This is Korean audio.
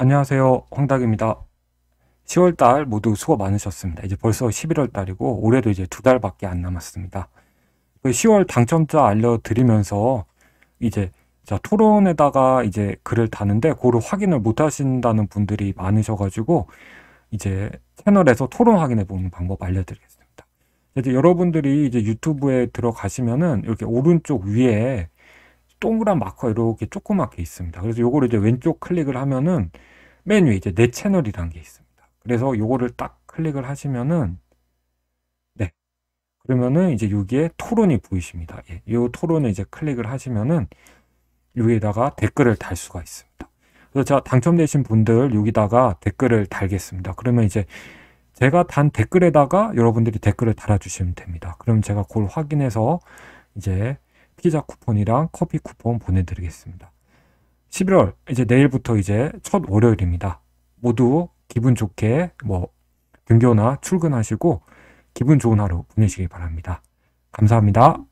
안녕하세요. 황닭입니다. 10월달 모두 수고 많으셨습니다. 이제 벌써 11월달이고 올해도 이제 두 달밖에 안 남았습니다. 10월 그 당첨자 알려드리면서 이제 토론에다가 이제 글을 다는데 그거를 확인을 못 하신다는 분들이 많으셔가지고 이제 채널에서 토론 확인해 보는 방법 알려드리겠습니다. 이제 여러분들이 이제 유튜브에 들어가시면은 이렇게 오른쪽 위에 동그란 마커 이렇게 조그맣게 있습니다. 그래서 요거를 이제 왼쪽 클릭을 하면은 맨 위에 이제 내 채널이라는 게 있습니다. 그래서 요거를 딱 클릭을 하시면은 네. 그러면은 이제 여기에 토론이 보이십니다. 예. 요 토론을 이제 클릭을 하시면은 여기에다가 댓글을 달 수가 있습니다. 그래서 제가 당첨되신 분들 여기다가 댓글을 달겠습니다. 그러면 이제 제가 단 댓글에다가 여러분들이 댓글을 달아주시면 됩니다. 그럼 제가 그걸 확인해서 이제 피자 쿠폰이랑 커피 쿠폰 보내드리겠습니다. 11월 이제 내일부터 이제 첫 월요일입니다. 모두 기분 좋게 뭐 등교나 출근하시고 기분 좋은 하루 보내시기 바랍니다. 감사합니다.